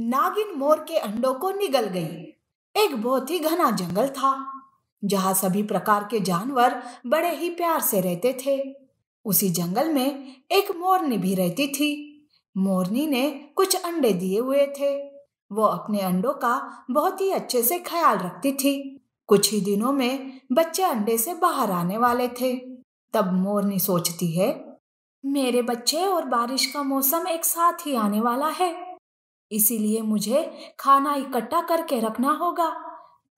नागिन मोर के अंडों को निगल गई एक बहुत ही घना जंगल था जहाँ सभी प्रकार के जानवर बड़े ही प्यार से रहते थे उसी जंगल में एक मोरनी भी रहती थी मोरनी ने कुछ अंडे दिए हुए थे वो अपने अंडों का बहुत ही अच्छे से ख्याल रखती थी कुछ ही दिनों में बच्चे अंडे से बाहर आने वाले थे तब मोरनी सोचती है मेरे बच्चे और बारिश का मौसम एक साथ ही आने वाला है इसीलिए मुझे खाना इकट्ठा करके रखना होगा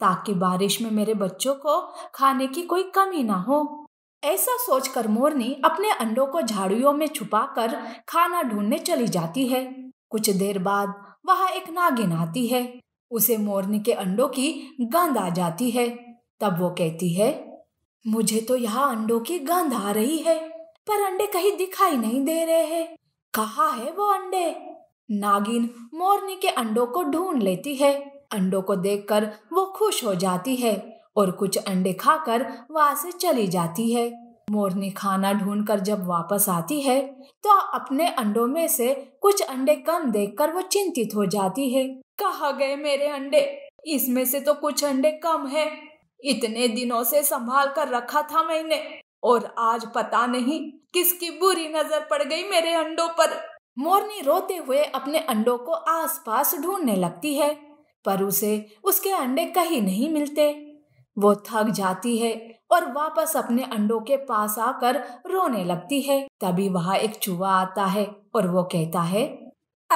ताकि बारिश में मेरे बच्चों को खाने की कोई कमी ना हो ऐसा सोचकर मोरनी अपने अंडों को झाड़ियों में छुपाकर खाना ढूंढने चली जाती है कुछ देर बाद वहाँ एक नागिन आती है उसे मोरनी के अंडों की गंध आ जाती है तब वो कहती है मुझे तो यहाँ अंडों की गंध आ रही है पर अंडे कहीं दिखाई नहीं दे रहे हैं कहा है वो अंडे नागिन मोरनी के अंडों को ढूंढ लेती है अंडों को देखकर वो खुश हो जाती है और कुछ अंडे खाकर वहां से चली जाती है मोरनी खाना ढूंढकर जब वापस आती है तो अपने अंडों में से कुछ अंडे कम देखकर वो चिंतित हो जाती है कहा गए मेरे अंडे इसमें से तो कुछ अंडे कम है इतने दिनों से संभाल कर रखा था मैंने और आज पता नहीं किसकी बुरी नजर पड़ गई मेरे अंडों पर मोरनी रोते हुए अपने अंडों को आसपास ढूंढने लगती है पर उसे उसके अंडे कहीं नहीं मिलते वो थक जाती है और वापस अपने अंडों के पास आकर रोने लगती है तभी वहाँ एक चूहा आता है और वो कहता है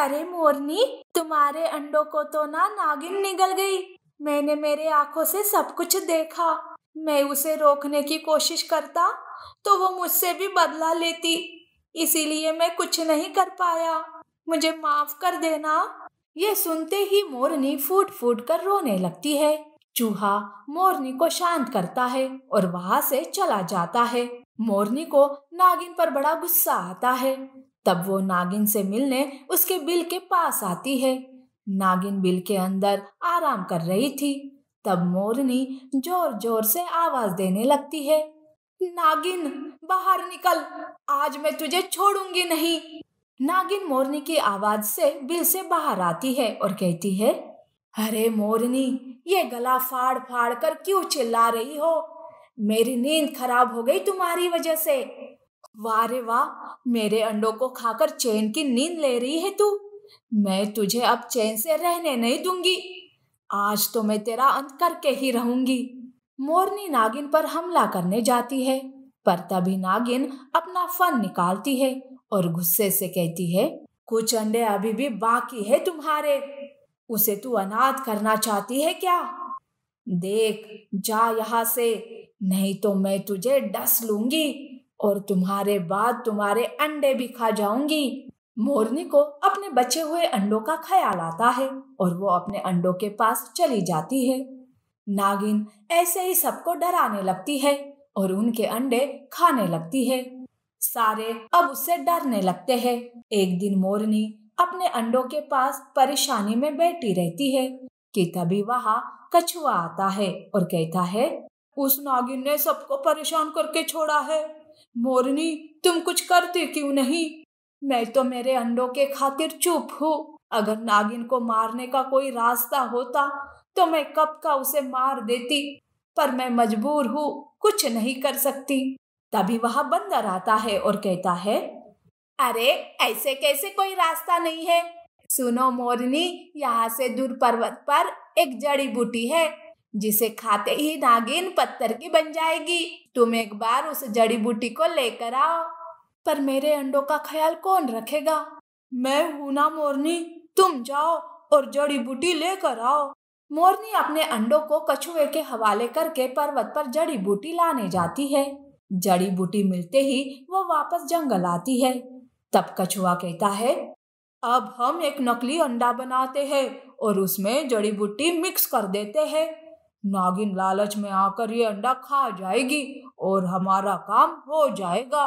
अरे मोरनी तुम्हारे अंडों को तो ना नागिन निगल गई मैंने मेरे आंखों से सब कुछ देखा मैं उसे रोकने की कोशिश करता तो वो मुझसे भी बदला लेती इसीलिए मैं कुछ नहीं कर पाया मुझे माफ कर देना ये सुनते ही मोरनी फूट फूट कर रोने लगती है चूहा मोरनी को शांत करता है और वहां से चला जाता है मोरनी को नागिन पर बड़ा गुस्सा आता है तब वो नागिन से मिलने उसके बिल के पास आती है नागिन बिल के अंदर आराम कर रही थी तब मोरनी जोर जोर से आवाज देने लगती है नागिन बाहर निकल आज मैं तुझे छोड़ूंगी नहीं नागिन मोरनी की आवाज से बिल से बाहर आती है और कहती है अरे मोरनी ये गला फाड़ फाड़ कर क्यों चिल्ला रही हो मेरी नींद खराब हो गई तुम्हारी वजह से वाह रे वाह मेरे अंडों को खाकर चैन की नींद ले रही है तू मैं तुझे अब चैन से रहने नहीं दूंगी आज तो मैं तेरा अंत करके ही रहूंगी मोरनी नागिन पर हमला करने जाती है पर तभी नागिन अपना फन निकालती है और गुस्से से कहती है कुछ अंडे अभी भी बाकी है तुम्हारे उसे तू अनाथ करना चाहती है क्या देख जा यहाँ से नहीं तो मैं तुझे डस लूंगी और तुम्हारे बाद तुम्हारे अंडे भी खा जाऊंगी मोरनी को अपने बचे हुए अंडों का ख्याल आता है और वो अपने अंडों के पास चली जाती है नागिन ऐसे ही सबको डराने लगती है और उनके अंडे खाने लगती है सारे अब उससे डरने लगते हैं। एक दिन मोरनी अपने अंडों के पास परेशानी में बैठी रहती है कि तभी वहाँ कछुआ आता है और कहता है उस नागिन ने सबको परेशान करके छोड़ा है मोरनी तुम कुछ करते क्यों नहीं मैं तो मेरे अंडों के खातिर चुप हूँ अगर नागिन को मारने का कोई रास्ता होता तो मैं कब का उसे मार देती पर मैं मजबूर हूँ कुछ नहीं कर सकती तभी वह बंदर आता है और कहता है अरे ऐसे कैसे कोई रास्ता नहीं है सुनो मोरनी यहाँ से दूर पर्वत पर एक जड़ी बूटी है जिसे खाते ही नागिन पत्थर की बन जाएगी तुम एक बार उस जड़ी बूटी को लेकर आओ पर मेरे अंडों का ख्याल कौन रखेगा मैं हूं ना मोरनी तुम जाओ और जड़ी बूटी लेकर आओ मोरनी अपने अंडों को कछुए के हवाले करके पर्वत पर जड़ी बूटी लाने जाती है जड़ी बूटी मिलते ही वो वापस जंगल आती है तब कछुआ कहता है अब हम एक नकली अंडा बनाते हैं और उसमें जड़ी बूटी मिक्स कर देते हैं नागिन लालच में आकर ये अंडा खा जाएगी और हमारा काम हो जाएगा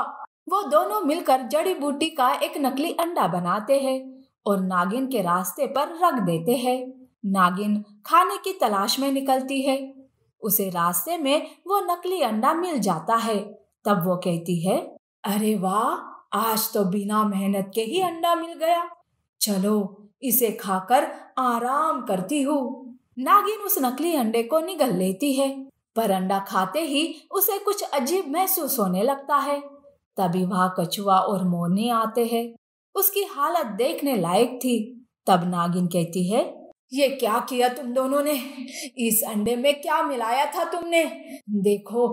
वो दोनों मिलकर जड़ी बूटी का एक नकली अंडा बनाते हैं और नागिन के रास्ते पर रख देते हैं नागिन खाने की तलाश में निकलती है उसे रास्ते में वो नकली अंडा मिल जाता है तब वो कहती है अरे वाह आज तो बिना मेहनत के ही अंडा मिल गया चलो इसे खाकर आराम करती हूँ नागिन उस नकली अंडे को निगल लेती है पर अंडा खाते ही उसे कुछ अजीब महसूस होने लगता है तभी वहाँ कछुआ और मोरनी आते हैं उसकी हालत देखने लायक थी तब नागिन कहती है ये क्या किया तुम दोनों ने इस अंडे में क्या मिलाया था तुमने देखो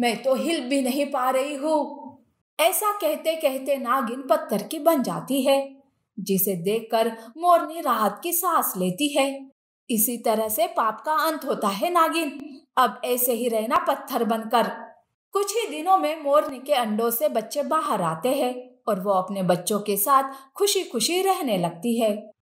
मैं तो हिल भी नहीं पा रही हूँ ऐसा कहते कहते नागिन पत्थर की बन जाती है जिसे देखकर मोरनी राहत की सांस लेती है इसी तरह से पाप का अंत होता है नागिन अब ऐसे ही रहना पत्थर बनकर कुछ ही दिनों में मोरनी के अंडों से बच्चे बाहर आते हैं और वो अपने बच्चों के साथ खुशी खुशी रहने लगती है